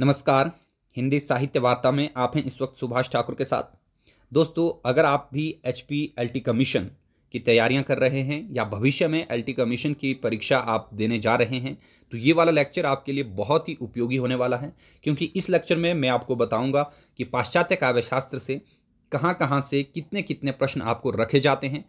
नमस्कार हिंदी साहित्य वार्ता में आप हैं इस वक्त सुभाष ठाकुर के साथ दोस्तों अगर आप भी H P L T commission की तैयारियां कर रहे हैं या भविष्य में एल टी कमीशन की परीक्षा आप देने जा रहे हैं तो ये वाला लेक्चर आपके लिए बहुत ही उपयोगी होने वाला है क्योंकि इस लेक्चर में मैं आपको बताऊंगा कि पाश्चात्य काव्यशास्त्र से कहाँ कहाँ से कितने कितने प्रश्न आपको रखे जाते हैं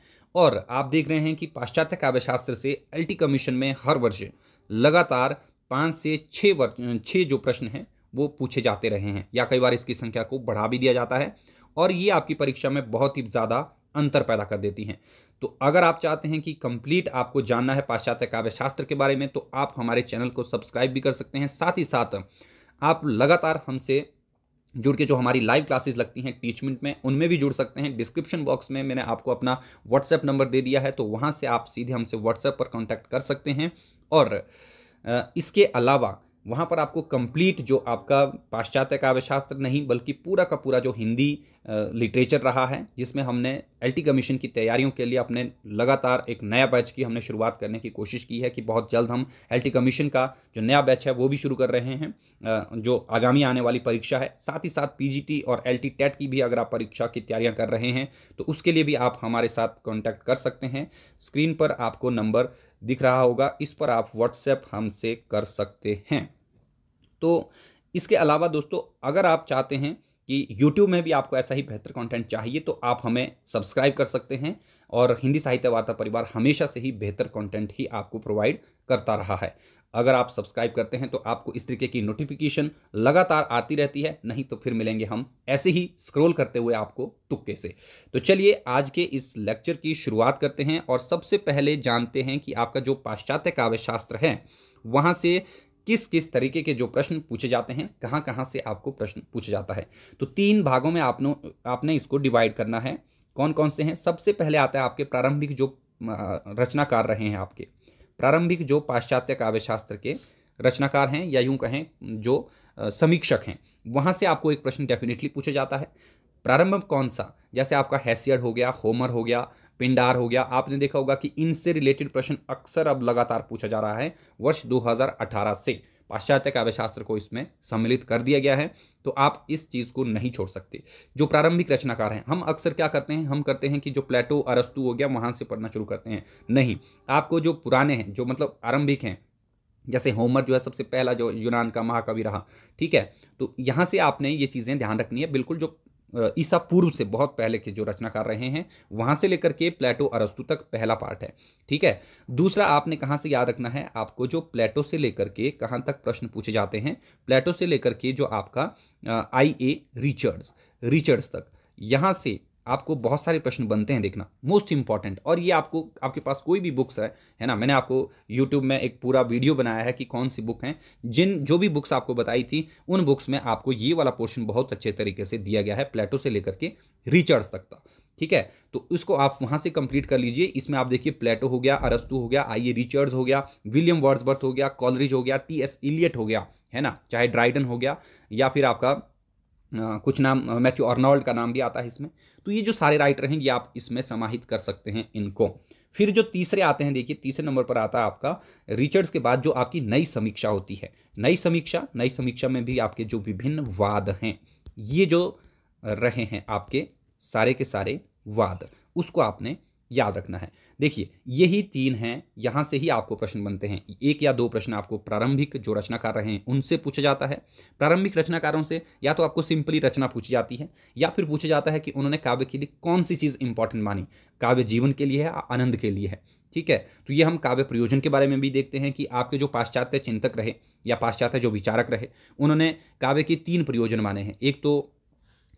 और आप देख रहे हैं कि पाश्चात्य काव्यशास्त्र से एल टी कमीशन में हर वर्ष लगातार पाँच से छः वर्ष छः जो प्रश्न हैं वो पूछे जाते रहे हैं या कई बार इसकी संख्या को बढ़ा भी दिया जाता है और ये आपकी परीक्षा में बहुत ही ज़्यादा अंतर पैदा कर देती हैं तो अगर आप चाहते हैं कि कंप्लीट आपको जानना है पाश्चात्य काव्य शास्त्र के बारे में तो आप हमारे चैनल को सब्सक्राइब भी कर सकते हैं साथ ही साथ आप लगातार हमसे जुड़ के जो हमारी लाइव क्लासेस लगती हैं टीचमेंट में उनमें भी जुड़ सकते हैं डिस्क्रिप्शन बॉक्स में मैंने आपको अपना व्हाट्सएप नंबर दे दिया है तो वहाँ से आप सीधे हमसे व्हाट्सएप पर कॉन्टैक्ट कर सकते हैं और इसके अलावा वहाँ पर आपको कंप्लीट जो आपका पाश्चात्य काव्यशास्त्र नहीं बल्कि पूरा का पूरा जो हिंदी लिटरेचर रहा है जिसमें हमने एल टी कमीशन की तैयारियों के लिए अपने लगातार एक नया बैच की हमने शुरुआत करने की कोशिश की है कि बहुत जल्द हम एल टी कमीशन का जो नया बैच है वो भी शुरू कर रहे हैं जो आगामी आने वाली परीक्षा है साथ ही साथ पी जी टी और एल टी टेट की भी अगर आप परीक्षा की तैयारियाँ कर रहे हैं तो उसके लिए भी आप हमारे साथ कॉन्टैक्ट कर सकते हैं स्क्रीन पर आपको नंबर दिख रहा होगा इस पर आप व्हाट्सएप हमसे कर सकते हैं तो इसके अलावा दोस्तों अगर आप चाहते हैं कि YouTube में भी आपको ऐसा ही बेहतर कंटेंट चाहिए तो आप हमें सब्सक्राइब कर सकते हैं और हिंदी साहित्य वार्ता परिवार हमेशा से ही बेहतर कंटेंट ही आपको प्रोवाइड करता रहा है अगर आप सब्सक्राइब करते हैं तो आपको इस तरीके की नोटिफिकेशन लगातार आती रहती है नहीं तो फिर मिलेंगे हम ऐसे ही स्क्रॉल करते हुए आपको तुक्के से तो चलिए आज के इस लेक्चर की शुरुआत करते हैं और सबसे पहले जानते हैं कि आपका जो पाश्चात्य काव्यशास्त्र है वहाँ से किस किस तरीके के जो प्रश्न पूछे जाते हैं कहाँ कहाँ से आपको प्रश्न पूछा जाता है तो तीन भागों में आपने आपने इसको डिवाइड करना है कौन कौन से हैं सबसे पहले आता है आपके प्रारंभिक जो रचनाकार रहे हैं आपके प्रारंभिक जो पाश्चात्य काव्यशास्त्र के रचनाकार हैं या यूं कहें जो समीक्षक हैं वहाँ से आपको एक प्रश्न डेफिनेटली पूछा जाता है प्रारंभ कौन सा जैसे आपका हैसियड हो गया होमर हो गया पिंडार हो गया आपने देखा होगा कि इनसे रिलेटेड प्रश्न अक्सर अब लगातार पूछा जा रहा है वर्ष 2018 से पाश्चात्य काव्यशास्त्र को इसमें सम्मिलित कर दिया गया है तो आप इस चीज़ को नहीं छोड़ सकते जो प्रारंभिक रचनाकार हैं हम अक्सर क्या करते हैं हम करते हैं कि जो प्लेटो अरस्तु हो गया वहां से पढ़ना शुरू करते हैं नहीं आपको जो पुराने हैं जो मतलब आरंभिक हैं जैसे होमर जो है सबसे पहला जो यूनान का महाकवि रहा ठीक है तो यहाँ से आपने ये चीज़ें ध्यान रखनी है बिल्कुल जो ईसा पूर्व से बहुत पहले के जो रचनाकार रहे हैं वहां से लेकर के प्लेटो अरस्तु तक पहला पार्ट है ठीक है दूसरा आपने कहां से याद रखना है आपको जो प्लेटो से लेकर के कहां तक प्रश्न पूछे जाते हैं प्लेटो से लेकर के जो आपका आई ए रिचर्ड्स रिचर्ड्स तक यहां से आपको बहुत सारे प्रश्न बनते हैं देखना मोस्ट इंपॉर्टेंट और ये आपको आपके पास कोई भी बुक्स है है ना मैंने आपको यूट्यूब में एक पूरा वीडियो बनाया है कि कौन सी बुक हैं जिन जो भी बुक्स आपको बताई थी उन बुक्स में आपको ये वाला पोर्शन बहुत अच्छे तरीके से दिया गया है प्लेटो से लेकर के रिचर्ड्स तक का ठीक है तो उसको आप वहां से कंप्लीट कर लीजिए इसमें आप देखिए प्लेटो हो गया अरस्तु हो गया आई ए रिचर्ड्स हो गया विलियम वर्ड्सबर्थ हो गया कॉलरिज हो गया टी एस इलियट हो गया है ना चाहे ड्राइडन हो गया या फिर आपका कुछ नाम मैथ्यू अर्नॉल्ड का नाम भी आता है इसमें तो ये जो सारे राइटर हैं ये आप इसमें समाहित कर सकते हैं इनको फिर जो तीसरे आते हैं देखिए तीसरे नंबर पर आता है आपका रिचर्ड्स के बाद जो आपकी नई समीक्षा होती है नई समीक्षा नई समीक्षा में भी आपके जो विभिन्न वाद हैं ये जो रहे हैं आपके सारे के सारे वाद उसको आपने याद रखना है देखिए यही तीन हैं यहाँ से ही आपको प्रश्न बनते हैं एक या दो प्रश्न आपको प्रारंभिक जो रचनाकार रहे हैं उनसे पूछा जाता है प्रारंभिक रचनाकारों से या तो आपको सिंपली रचना पूछी जाती है या फिर पूछा जाता है कि उन्होंने काव्य के लिए कौन सी चीज़ इंपॉर्टेंट मानी काव्य जीवन के लिए है आनंद के लिए है ठीक है तो ये हम काव्य प्रयोजन के बारे में भी देखते हैं कि आपके जो पाश्चात्य चिंतक रहे या पाश्चात्य जो विचारक रहे उन्होंने काव्य के तीन प्रयोजन माने हैं एक तो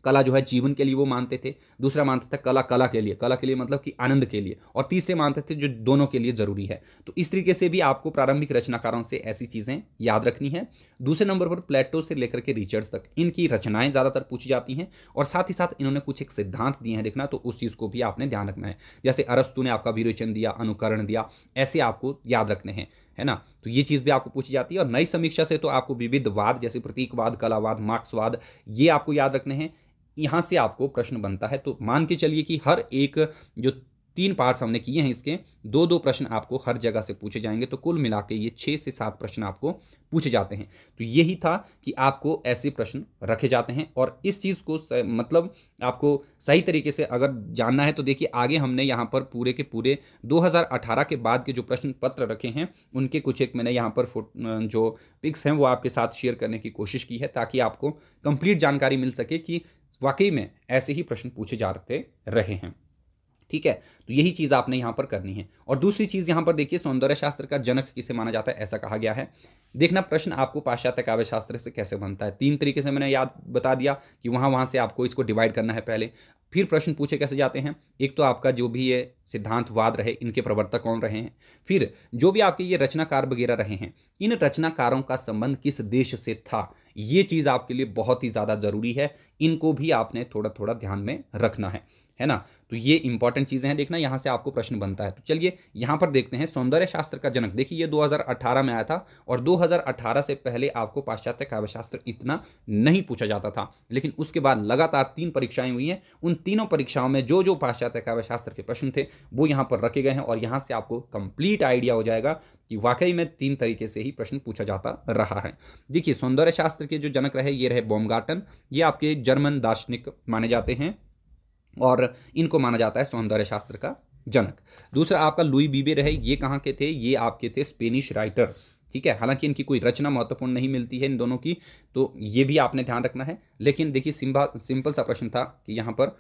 कला जो है जीवन के लिए वो मानते थे दूसरा मानते थे कला कला के लिए कला के लिए मतलब कि आनंद के लिए और तीसरे मानते थे जो दोनों के लिए जरूरी है तो इस तरीके से भी आपको प्रारंभिक रचनाकारों से ऐसी चीज़ें याद रखनी है दूसरे नंबर पर प्लेटो से लेकर के रिचर्ड्स तक इनकी रचनाएं ज़्यादातर पूछी जाती हैं और साथ ही साथ इन्होंने कुछ एक सिद्धांत दिए हैं देखना तो उस चीज़ को भी आपने ध्यान रखना है जैसे अरस्तु ने आपका विरोचन दिया अनुकरण दिया ऐसे आपको याद रखने हैं है ना तो ये चीज़ भी आपको पूछी जाती है और नई समीक्षा से तो आपको विविधवाद जैसे प्रतीकवाद कलावाद मार्क्सवाद ये आपको याद रखने हैं यहाँ से आपको प्रश्न बनता है तो मान के चलिए कि हर एक जो तीन पार्ट्स हमने किए हैं इसके दो दो प्रश्न आपको हर जगह से पूछे जाएंगे तो कुल मिला के ये छः से सात प्रश्न आपको पूछे जाते हैं तो यही था कि आपको ऐसे प्रश्न रखे जाते हैं और इस चीज़ को मतलब आपको सही तरीके से अगर जानना है तो देखिए आगे हमने यहाँ पर पूरे के पूरे 2018 के बाद के जो प्रश्न पत्र रखे हैं उनके कुछ एक मैंने यहाँ पर जो पिक्स हैं वो आपके साथ शेयर करने की कोशिश की है ताकि आपको कंप्लीट जानकारी मिल सके कि वाकई में ऐसे ही प्रश्न पूछे जाते रहे हैं ठीक है तो यही चीज़ आपने यहाँ पर करनी है और दूसरी चीज़ यहां पर देखिए सौंदर्य शास्त्र का जनक किसे माना जाता है ऐसा कहा गया है देखना प्रश्न आपको पाश्चात्य काव्य शास्त्र से कैसे बनता है तीन तरीके से मैंने याद बता दिया कि वहां वहां से आपको इसको डिवाइड करना है पहले फिर प्रश्न पूछे कैसे जाते हैं एक तो आपका जो भी ये सिद्धांतवाद रहे इनके प्रवर्तक कौन रहे हैं फिर जो भी आपके ये रचनाकार वगैरह रहे हैं इन रचनाकारों का संबंध किस देश से था ये चीज़ आपके लिए बहुत ही ज़्यादा ज़रूरी है इनको भी आपने थोड़ा थोड़ा ध्यान में रखना है है ना तो ये इंपॉर्टेंट चीज़ें हैं देखना यहाँ से आपको प्रश्न बनता है तो चलिए यहाँ पर देखते हैं सौंदर्य शास्त्र का जनक देखिए ये 2018 में आया था और 2018 से पहले आपको पाश्चात्य काव्यशास्त्र इतना नहीं पूछा जाता था लेकिन उसके बाद लगातार तीन परीक्षाएं हुई हैं उन तीनों परीक्षाओं में जो जो पाश्चात्य काव्यशास्त्र के प्रश्न थे वो यहाँ पर रखे गए हैं और यहाँ से आपको कंप्लीट आइडिया हो जाएगा कि वाकई में तीन तरीके से ही प्रश्न पूछा जाता रहा है देखिए सौंदर्य शास्त्र के जो जनक रहे ये रहे बॉमगार्टन ये आपके जर्मन दार्शनिक माने जाते हैं और इनको माना जाता है सौंदर्य शास्त्र का जनक दूसरा आपका लुई बीबे रहे ये कहाँ के थे ये आपके थे स्पेनिश राइटर ठीक है हालांकि इनकी कोई रचना महत्वपूर्ण नहीं मिलती है इन दोनों की तो ये भी आपने ध्यान रखना है लेकिन देखिए सिंबा सिंपल सा प्रश्न था कि यहाँ पर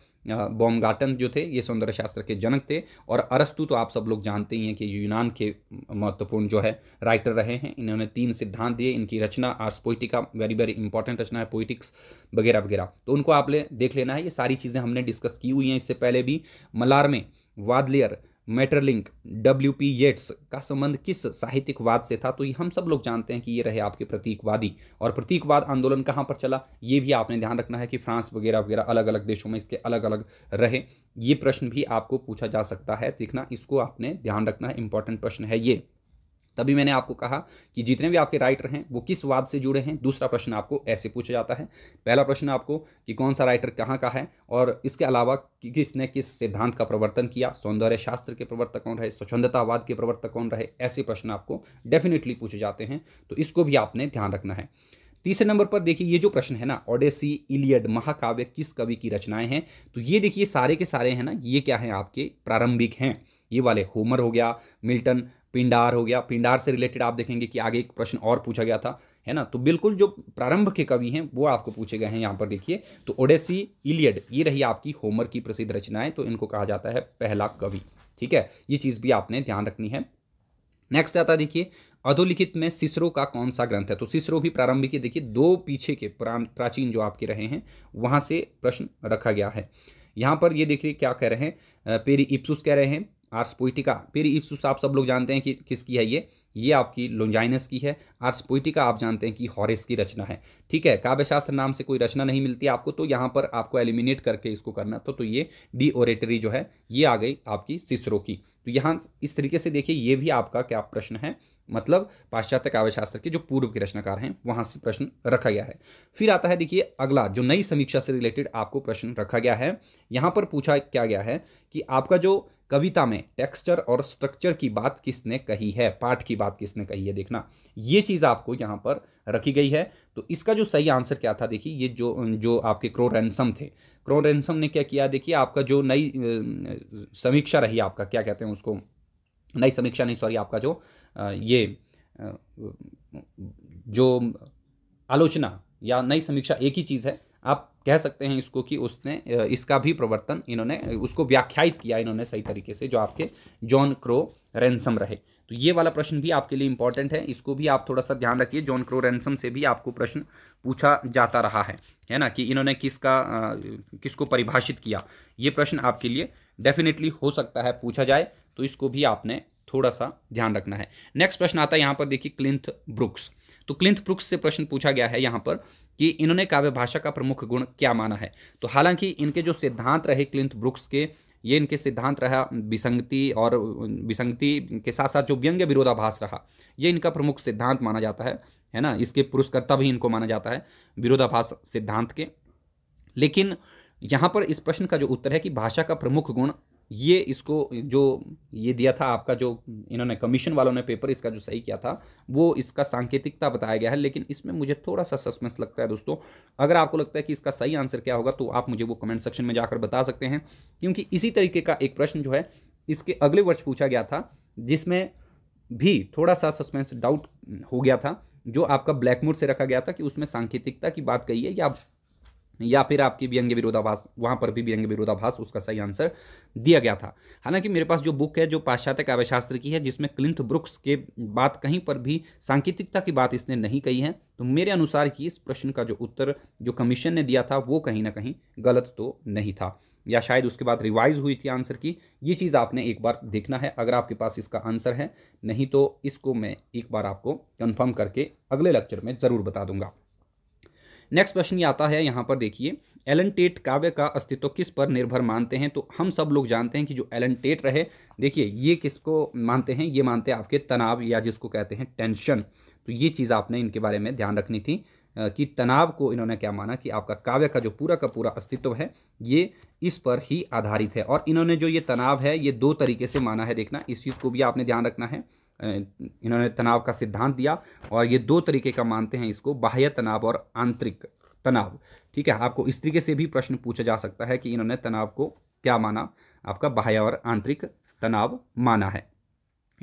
बॉमगाटन जो थे ये सौंदर्य शास्त्र के जनक थे और अरस्तु तो आप सब लोग जानते ही हैं कि यूनान के महत्वपूर्ण जो है राइटर रहे हैं इन्होंने तीन सिद्धांत दिए इनकी रचना Ars Poetica very very important रचना है पोइटिक्स वगैरह वगैरह तो उनको आप ले देख लेना है ये सारी चीज़ें हमने डिस्कस की हुई हैं इससे पहले भी मलार में वादलियर मेटरलिंक डब्ल्यू पी येट्स का संबंध किस साहित्यिक वाद से था तो ये हम सब लोग जानते हैं कि ये रहे आपके प्रतीकवादी और प्रतीकवाद आंदोलन कहाँ पर चला ये भी आपने ध्यान रखना है कि फ्रांस वगैरह वगैरह अलग अलग देशों में इसके अलग अलग रहे ये प्रश्न भी आपको पूछा जा सकता है देखना इसको आपने ध्यान रखना है इंपॉर्टेंट प्रश्न है ये तभी मैंने आपको कहा कि जितने भी आपके राइटर हैं वो किस वाद से जुड़े हैं दूसरा प्रश्न आपको ऐसे पूछा जाता है पहला प्रश्न आपको कि कौन सा राइटर कहाँ का है और इसके अलावा कि किसने किस सिद्धांत का प्रवर्तन किया सौंदर्य शास्त्र के प्रवर्तक कौन रहे स्वच्छंदतावाद के प्रवर्तक कौन रहे ऐसे प्रश्न आपको डेफिनेटली पूछे जाते हैं तो इसको भी आपने ध्यान रखना है तीसरे नंबर पर देखिए ये जो प्रश्न है ना ओडेसी इलियड महाकाव्य किस कवि की रचनाएं हैं तो ये देखिए सारे के सारे हैं ना ये क्या है आपके प्रारंभिक हैं ये वाले होमर हो गया मिल्टन पिंडार हो गया पिंडार से रिलेटेड आप देखेंगे कि आगे एक प्रश्न और पूछा गया था है ना तो बिल्कुल जो प्रारंभ के कवि हैं वो आपको पूछे गए हैं यहाँ पर देखिए तो ओडेसी इलियड ये रही आपकी होमर की प्रसिद्ध रचनाएं तो इनको कहा जाता है पहला कवि ठीक है ये चीज़ भी आपने ध्यान रखनी है नेक्स्ट आता है देखिए अधोलिखित में सिसरो का कौन सा ग्रंथ है तो सिसरो भी प्रारंभिक देखिए दो पीछे के प्राचीन जो आपके रहे हैं वहां से प्रश्न रखा गया है यहाँ पर ये देखिए क्या कह रहे हैं पेरी इप्सुस कह रहे हैं आर्स पोइटिका फिर इप्सुस आप सब लोग जानते हैं कि किसकी है ये ये आपकी लोंजाइनस की है आर्स पोइटिका आप जानते हैं कि हॉरेस की रचना है ठीक है काव्यशास्त्र नाम से कोई रचना नहीं मिलती आपको तो यहाँ पर आपको एलिमिनेट करके इसको करना तो तो ये डी ओरेटरी जो है ये आ गई आपकी सिसरो की तो यहाँ इस तरीके से देखिए ये भी आपका क्या प्रश्न है मतलब पाश्चात्य काव्यशास्त्र के जो पूर्व के रचनाकार हैं वहाँ से प्रश्न रखा गया है फिर आता है देखिए अगला जो नई समीक्षा से रिलेटेड आपको प्रश्न रखा गया है यहाँ पर पूछा क्या गया है कि आपका जो कविता में टेक्सचर और स्ट्रक्चर की बात किसने कही है पाठ की बात किसने कही है देखना ये चीज़ आपको यहाँ पर रखी गई है तो इसका जो सही आंसर क्या था देखिए ये जो जो आपके क्रो रैनसम थे क्रो रैनसम ने क्या किया देखिए आपका जो नई समीक्षा रही आपका क्या कहते हैं उसको नई समीक्षा नहीं सॉरी आपका जो ये जो आलोचना या नई समीक्षा एक ही चीज़ है आप कह सकते हैं इसको कि उसने इसका भी प्रवर्तन इन्होंने उसको व्याख्यात किया इन्होंने सही तरीके से जो आपके जॉन क्रो रेंसम रहे तो ये वाला प्रश्न भी आपके लिए इंपॉर्टेंट है इसको भी आप थोड़ा सा ध्यान रखिए जॉन क्रो रेंसम से भी आपको प्रश्न पूछा जाता रहा है है ना कि इन्होंने किसका किसको परिभाषित किया ये प्रश्न आपके लिए डेफिनेटली हो सकता है पूछा जाए तो इसको भी आपने थोड़ा सा ध्यान रखना है नेक्स्ट प्रश्न आता है यहाँ पर देखिए क्लिंथ ब्रुक्स तो क्लिंथ प्रुक्स से प्रश्न पूछा गया है यहाँ पर कि इन्होंने काव्य भाषा का प्रमुख गुण क्या माना है तो हालांकि इनके जो सिद्धांत रहे क्लिंथ ब्रुक्स के ये इनके सिद्धांत रहा विसंगति और विसंगति के साथ साथ जो व्यंग्य विरोधाभास रहा ये इनका प्रमुख सिद्धांत माना जाता है है ना इसके पुरस्कर्ता भी इनको माना जाता है विरोधाभास सिद्धांत के लेकिन यहाँ पर इस प्रश्न का जो उत्तर है कि भाषा का प्रमुख गुण ये इसको जो ये दिया था आपका जो इन्होंने कमीशन वालों ने पेपर इसका जो सही किया था वो इसका सांकेतिकता बताया गया है लेकिन इसमें मुझे थोड़ा सा सस्पेंस लगता है दोस्तों अगर आपको लगता है कि इसका सही आंसर क्या होगा तो आप मुझे वो कमेंट सेक्शन में जाकर बता सकते हैं क्योंकि इसी तरीके का एक प्रश्न जो है इसके अगले वर्ष पूछा गया था जिसमें भी थोड़ा सा सस्पेंस डाउट हो गया था जो आपका ब्लैकमोर से रखा गया था कि उसमें सांकेतिकता की बात कही है या या फिर आपकी व्यंग्य विरोधाभास वहाँ पर भी व्यंग्य विरोधाभास उसका सही आंसर दिया गया था हालांकि मेरे पास जो बुक है जो पाश्चात्य काव्यशास्त्र की है जिसमें क्लिंथ ब्रुक्स के बात कहीं पर भी सांकेतिकता की बात इसने नहीं कही है तो मेरे अनुसार ही इस प्रश्न का जो उत्तर जो कमीशन ने दिया था वो कहीं ना कहीं गलत तो नहीं था या शायद उसके बाद रिवाइज हुई थी आंसर की ये चीज़ आपने एक बार देखना है अगर आपके पास इसका आंसर है नहीं तो इसको मैं एक बार आपको कन्फर्म करके अगले लेक्चर में ज़रूर बता दूंगा नेक्स्ट क्वेश्चन ये आता है यहाँ पर देखिए एलन टेट काव्य का अस्तित्व किस पर निर्भर मानते हैं तो हम सब लोग जानते हैं कि जो एलन टेट रहे देखिए ये किसको मानते हैं ये मानते हैं आपके तनाव या जिसको कहते हैं टेंशन तो ये चीज़ आपने इनके बारे में ध्यान रखनी थी कि तनाव को इन्होंने क्या माना कि आपका काव्य का जो पूरा का पूरा अस्तित्व है ये इस पर ही आधारित है और इन्होंने जो ये तनाव है ये दो तरीके से माना है देखना इस चीज़ को भी आपने ध्यान रखना है इन्होंने तनाव का सिद्धांत दिया और ये दो तरीके का मानते हैं इसको बाह्य तनाव और आंतरिक तनाव ठीक है आपको इस तरीके से भी प्रश्न पूछा जा सकता है कि इन्होंने तनाव को क्या माना आपका बाह्य और आंतरिक तनाव माना है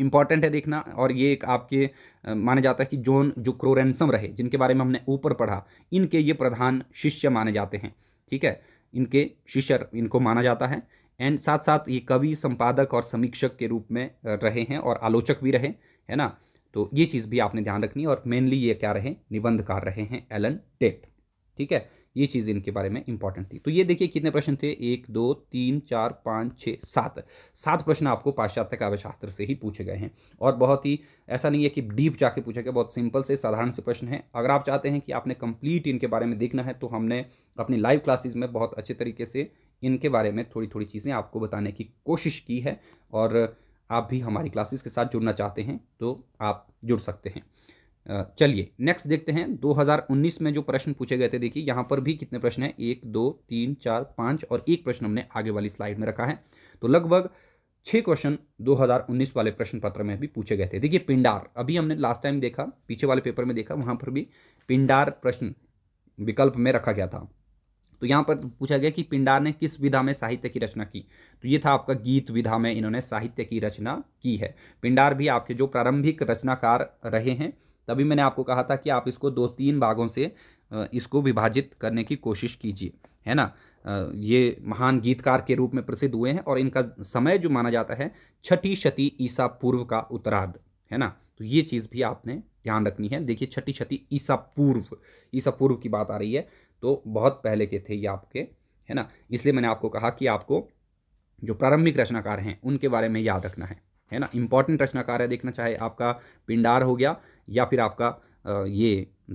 इंपॉर्टेंट है देखना और ये एक आपके माना जाता है कि जोन जो क्रोरेंसम रहे जिनके बारे में हमने ऊपर पढ़ा इनके ये प्रधान शिष्य माने जाते हैं ठीक है इनके शिष्य इनको माना जाता है एंड साथ साथ ये कवि संपादक और समीक्षक के रूप में रहे हैं और आलोचक भी रहे है ना तो ये चीज़ भी आपने ध्यान रखनी और मेनली ये क्या रहे निबंधकार रहे हैं एलन टेट ठीक है ये चीज़ इनके बारे में इंपॉर्टेंट थी तो ये देखिए कितने प्रश्न थे एक दो तीन चार पाँच छः सात सात प्रश्न आपको पाश्चात्य काव्यशास्त्र से ही पूछे गए हैं और बहुत ही ऐसा नहीं है कि डीप जाके पूछे गए बहुत सिंपल से साधारण से प्रश्न है अगर आप चाहते हैं कि आपने कंप्लीट इनके बारे में देखना है तो हमने अपनी लाइव क्लासेज में बहुत अच्छे तरीके से इनके बारे में थोड़ी थोड़ी चीज़ें आपको बताने की कोशिश की है और आप भी हमारी क्लासेस के साथ जुड़ना चाहते हैं तो आप जुड़ सकते हैं चलिए नेक्स्ट देखते हैं 2019 में जो प्रश्न पूछे गए थे देखिए यहाँ पर भी कितने प्रश्न हैं एक दो तीन चार पाँच और एक प्रश्न हमने आगे वाली स्लाइड में रखा है तो लगभग छः क्वेश्चन 2019 वाले प्रश्न पत्र में भी पूछे गए थे देखिए पिंडार अभी हमने लास्ट टाइम देखा पीछे वाले पेपर में देखा वहाँ पर भी पिंडार प्रश्न विकल्प में रखा गया था तो यहाँ पर पूछा गया कि पिंडार ने किस विधा में साहित्य की रचना की तो ये था आपका गीत विधा में इन्होंने साहित्य की रचना की है पिंडार भी आपके जो प्रारंभिक रचनाकार रहे हैं तभी मैंने आपको कहा था कि आप इसको दो तीन भागों से इसको विभाजित करने की कोशिश कीजिए है ना ये महान गीतकार के रूप में प्रसिद्ध हुए हैं और इनका समय जो माना जाता है छठी शती ईसा पूर्व का उत्तरार्ध है ना तो ये चीज़ भी आपने ध्यान रखनी है देखिए छठी शती ईसा पूर्व ईसा पूर्व की बात आ रही है तो बहुत पहले के थे ये आपके है ना इसलिए मैंने आपको कहा कि आपको जो प्रारंभिक रचनाकार हैं उनके बारे में याद रखना है है ना इंपॉर्टेंट रचनाकार है देखना चाहे आपका पिंडार हो गया या फिर आपका ये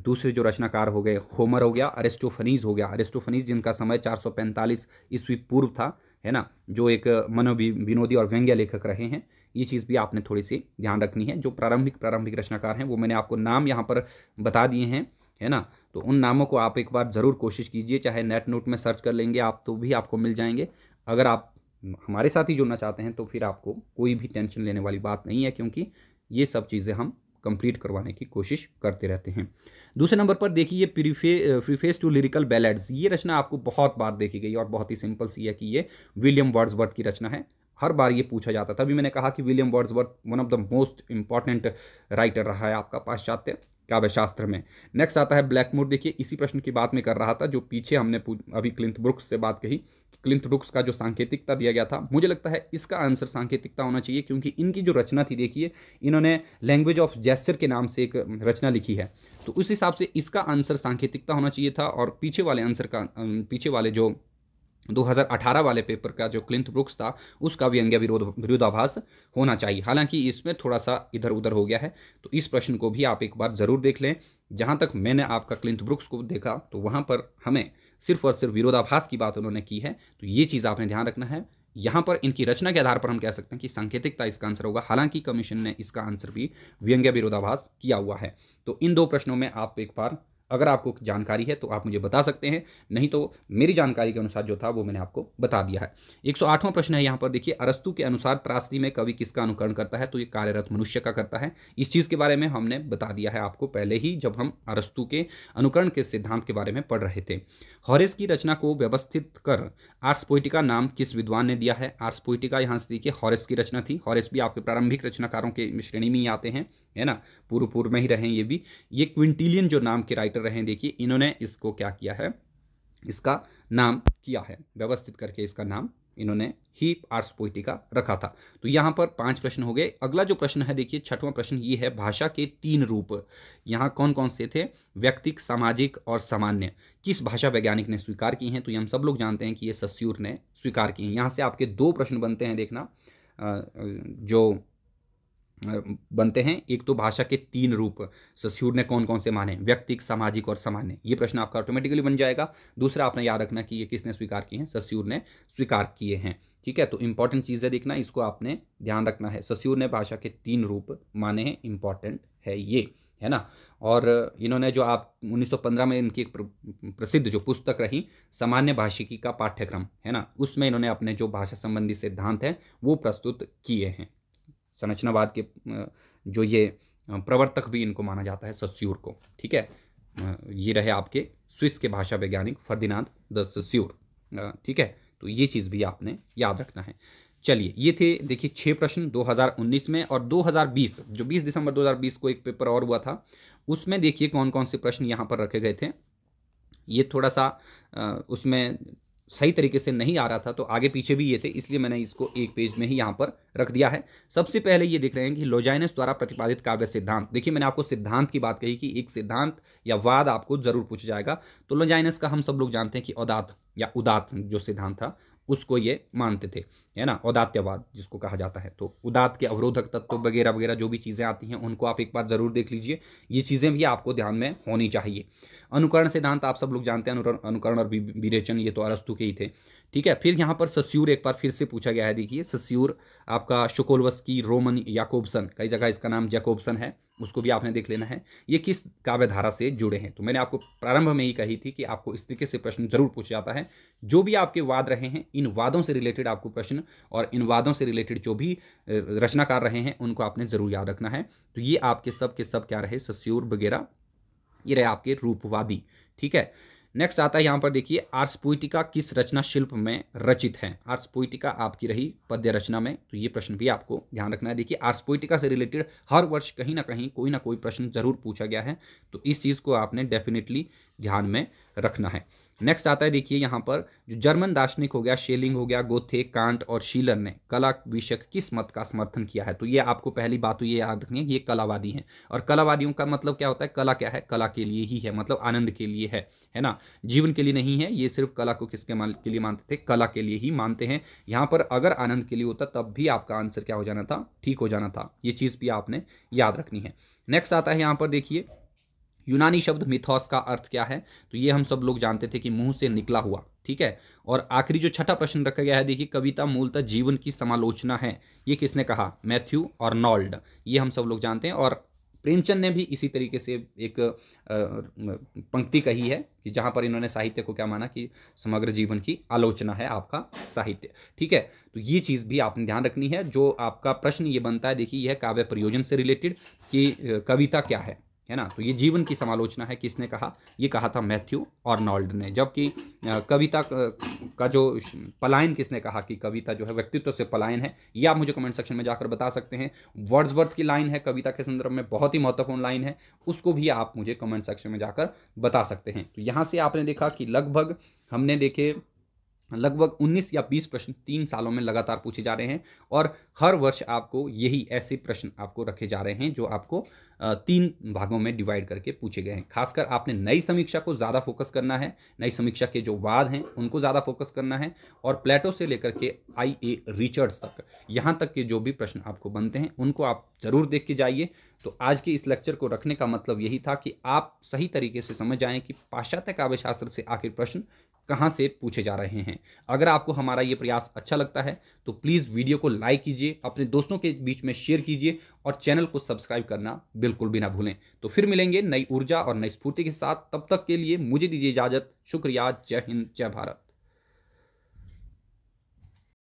दूसरे जो रचनाकार हो गए होमर हो गया अरेस्टोफनीज हो गया अरेस्टोफनीज जिनका समय 445 ईस्वी पूर्व था है ना जो एक मनोवि विनोदी और व्यंग्य लेखक रहे हैं ये चीज़ भी आपने थोड़ी सी ध्यान रखनी है जो प्रारंभिक प्रारंभिक रचनाकार हैं वो मैंने आपको नाम यहाँ पर बता दिए हैं है ना तो उन नामों को आप एक बार ज़रूर कोशिश कीजिए चाहे नेट नोट में सर्च कर लेंगे आप तो भी आपको मिल जाएंगे अगर आप हमारे साथ ही जुड़ना चाहते हैं तो फिर आपको कोई भी टेंशन लेने वाली बात नहीं है क्योंकि ये सब चीज़ें हम कंप्लीट करवाने की कोशिश करते रहते हैं दूसरे नंबर पर देखिए प्रीफे प्रीफेस टू लिरिकल बैलेड्स ये रचना आपको बहुत बार देखी गई और बहुत ही सिंपल सी है कि ये विलियम वर्ड्स की रचना है हर बार ये पूछा जाता था अभी मैंने कहा कि William Wordsworth one of the most important writer रहा है आपका पाश्चात्य काव्य शास्त्र में नेक्स्ट आता है ब्लैक ब्लैकमोर देखिए इसी प्रश्न की बात में कर रहा था जो पीछे हमने अभी क्लिंथ ब्रुक्स से बात कही क्लिंथ ब्रुक्स का जो सांकेतिकता दिया गया था मुझे लगता है इसका आंसर सांकेतिकता होना चाहिए क्योंकि इनकी जो रचना थी देखिए इन्होंने लैंग्वेज ऑफ जैसर के नाम से एक रचना लिखी है तो उस हिसाब से इसका आंसर सांकेतिकता होना चाहिए था और पीछे वाले आंसर का पीछे वाले जो 2018 वाले पेपर का जो क्लिंथ ब्रुक्स था उसका व्यंग्य विरोध विरोधाभास होना चाहिए हालांकि इसमें थोड़ा सा इधर उधर हो गया है तो इस प्रश्न को भी आप एक बार ज़रूर देख लें जहाँ तक मैंने आपका क्लिंथ ब्रुक्स को देखा तो वहाँ पर हमें सिर्फ और सिर्फ विरोधाभास की बात उन्होंने की है तो ये चीज़ आपने ध्यान रखना है यहाँ पर इनकी रचना के आधार पर हम कह सकते हैं कि सांकेतिकता इसका आंसर होगा हालांकि कमीशन ने इसका आंसर भी व्यंग्य विरोधाभास किया हुआ है तो इन दो प्रश्नों में आप एक बार अगर आपको जानकारी है तो आप मुझे बता सकते हैं नहीं तो मेरी जानकारी के अनुसार जो था वो मैंने आपको बता दिया है एक प्रश्न है यहाँ पर देखिए अरस्तु के अनुसार त्रासदी में कवि किसका अनुकरण करता है तो ये कार्यरत मनुष्य का करता है इस चीज़ के बारे में हमने बता दिया है आपको पहले ही जब हम अरस्तु के अनुकरण के सिद्धांत के बारे में पढ़ रहे थे हॉरेस की रचना को व्यवस्थित कर आर्स पोइटिका नाम किस विद्वान ने दिया है आर्स पोइटिका यहाँ से देखिए हॉरेस की रचना थी हॉरेस भी आपके प्रारंभिक रचनाकारों के श्रेणी में ही आते हैं है ना पूर्व पूर्व में ही रहे ये भी ये क्विंटिलियन जो नाम के राइटर रहे देखिए इन्होंने इसको क्या किया है इसका नाम किया है व्यवस्थित करके इसका नाम इन्होंने ही आर्ट्स पोइटिका रखा था तो यहाँ पर पांच प्रश्न हो गए अगला जो प्रश्न है देखिए छठवां प्रश्न ये है भाषा के तीन रूप यहाँ कौन कौन से थे व्यक्तिक सामाजिक और सामान्य किस भाषा वैज्ञानिक ने स्वीकार की हैं तो ये हम सब लोग जानते हैं कि ये सस्यूर ने स्वीकार की हैं यहाँ से आपके दो प्रश्न बनते हैं देखना जो बनते हैं एक तो भाषा के तीन रूप सस्यूर ने कौन कौन से माने व्यक्तिक सामाजिक और सामान्य ये प्रश्न आपका ऑटोमेटिकली बन जाएगा दूसरा आपने याद रखना कि ये किसने स्वीकार किए हैं सस्यूर ने स्वीकार किए हैं ठीक है तो इंपॉर्टेंट चीज़ें देखना इसको आपने ध्यान रखना है सस्यूर ने भाषा के तीन रूप माने हैं इंपॉर्टेंट है ये है ना और इन्होंने जो आप 1915 में इनकी एक प्रसिद्ध जो पुस्तक रही सामान्य भाषिकी का पाठ्यक्रम है ना उसमें इन्होंने अपने जो भाषा संबंधी सिद्धांत हैं वो प्रस्तुत किए हैं संरचनावाद के जो ये प्रवर्तक भी इनको माना जाता है सस्यूर को ठीक है ये रहे आपके स्विस के भाषा वैज्ञानिक फर्दिनांद द सस्यूर ठीक है तो ये चीज़ भी आपने याद रखना है चलिए ये थे देखिए छः प्रश्न 2019 में और 2020 जो 20 दिसंबर 2020 को एक पेपर और हुआ था उसमें देखिए कौन कौन से प्रश्न यहाँ पर रखे गए थे ये थोड़ा सा उसमें सही तरीके से नहीं आ रहा था तो आगे पीछे भी ये थे इसलिए मैंने इसको एक पेज में ही यहाँ पर रख दिया है सबसे पहले ये देख रहे हैं कि लोजाइनस द्वारा प्रतिपादित काव्य सिद्धांत देखिए मैंने आपको सिद्धांत की बात कही कि एक सिद्धांत या वाद आपको जरूर पूछ जाएगा तो लोजाइनस का हम सब लोग जानते हैं कि औदात या उदात जो सिद्धांत था उसको ये मानते थे है ना औदात्यवाद जिसको कहा जाता है तो उदात के अवरोधक तत्व वगैरह वगैरह जो भी चीज़ें आती हैं उनको आप एक बार ज़रूर देख लीजिए ये चीज़ें भी आपको ध्यान में होनी चाहिए अनुकरण सिद्धांत आप सब लोग जानते हैं अनुकरण और विरेचन ये तो अरस्तु के ही थे ठीक है फिर यहाँ पर सस्यूर एक बार फिर से पूछा गया है देखिए सस्यूर आपका की रोमन याकोबसन कई जगह इसका नाम जैकोबसन है उसको भी आपने देख लेना है ये किस काव्य धारा से जुड़े हैं तो मैंने आपको प्रारंभ में ही कही थी कि आपको इस तरीके से प्रश्न जरूर पूछा जाता है जो भी आपके वाद रहे हैं इन वादों से रिलेटेड आपको प्रश्न और इन वादों से रिलेटेड जो भी रचनाकार रहे हैं उनको आपने जरूर याद रखना है तो ये आपके सब के सब क्या रहे सस्यूर वगैरह ये रहे आपके रूपवादी ठीक है नेक्स्ट आता है यहाँ पर देखिए आर्स पोइटिका किस रचना शिल्प में रचित है आर्स पोइटिका आपकी रही पद्य रचना में तो ये प्रश्न भी आपको ध्यान रखना है देखिए आर्स पोइटिका से रिलेटेड हर वर्ष कहीं ना कहीं कोई ना कोई प्रश्न जरूर पूछा गया है तो इस चीज़ को आपने डेफिनेटली ध्यान में रखना है नेक्स्ट आता है देखिए यहाँ पर जो जर्मन दार्शनिक हो गया शेलिंग हो गया गोथे कांट और शीलर ने कला विषयक किस मत का समर्थन किया है तो ये आपको पहली बात तो ये याद रखनी है ये कलावादी हैं और कलावादियों का मतलब क्या होता है कला क्या है कला के लिए ही है मतलब आनंद के लिए है है ना जीवन के लिए नहीं है ये सिर्फ कला को किसके मान के लिए मानते थे कला के लिए ही मानते हैं यहाँ पर अगर आनंद के लिए होता तब भी आपका आंसर क्या हो जाना था ठीक हो जाना था ये चीज़ भी आपने याद रखनी है नेक्स्ट आता है यहाँ पर देखिए यूनानी शब्द मिथोस का अर्थ क्या है तो ये हम सब लोग जानते थे कि मुंह से निकला हुआ ठीक है और आखिरी जो छठा प्रश्न रखा गया है देखिए कविता मूलतः जीवन की समालोचना है ये किसने कहा मैथ्यू और नॉल्ड ये हम सब लोग जानते हैं और प्रेमचंद ने भी इसी तरीके से एक पंक्ति कही है कि जहाँ पर इन्होंने साहित्य को क्या माना कि समग्र जीवन की आलोचना है आपका साहित्य ठीक है तो ये चीज़ भी आपने ध्यान रखनी है जो आपका प्रश्न ये बनता है देखिए यह काव्य प्रयोजन से रिलेटेड कि कविता क्या है है ना तो ये जीवन की समालोचना है किसने कहा ये कहा था मैथ्यू ऑर्नॉल्ड ने जबकि कविता का जो पलायन किसने कहा कि कविता जो है व्यक्तित्व से पलायन है ये आप मुझे कमेंट सेक्शन में जाकर बता सकते हैं वर्ड्सवर्थ की लाइन है कविता के संदर्भ में बहुत ही महत्वपूर्ण लाइन है उसको भी आप मुझे कमेंट सेक्शन में जाकर बता सकते हैं तो यहाँ से आपने देखा कि लगभग हमने देखे लगभग 19 या 20 प्रश्न तीन सालों में लगातार पूछे जा रहे हैं और हर वर्ष आपको यही ऐसे प्रश्न आपको रखे जा रहे हैं जो आपको तीन भागों में डिवाइड करके पूछे गए हैं खासकर आपने नई समीक्षा को ज़्यादा फोकस करना है नई समीक्षा के जो वाद हैं उनको ज़्यादा फोकस करना है और प्लेटो से लेकर के आई ए रिचर्ड्स तक यहाँ तक के जो भी प्रश्न आपको बनते हैं उनको आप ज़रूर देख के जाइए तो आज के इस लेक्चर को रखने का मतलब यही था कि आप सही तरीके से समझ जाएँ कि पाश्चात्य काव्यशास्त्र शास्त्र से आखिर प्रश्न कहाँ से पूछे जा रहे हैं अगर आपको हमारा ये प्रयास अच्छा लगता है तो प्लीज़ वीडियो को लाइक कीजिए अपने दोस्तों के बीच में शेयर कीजिए और चैनल को सब्सक्राइब करना बिल्कुल भी ना भूलें तो फिर मिलेंगे नई ऊर्जा और नई स्फूर्ति के साथ तब तक के लिए मुझे दीजिए इजाज़त शुक्रिया जय हिंद जय भारत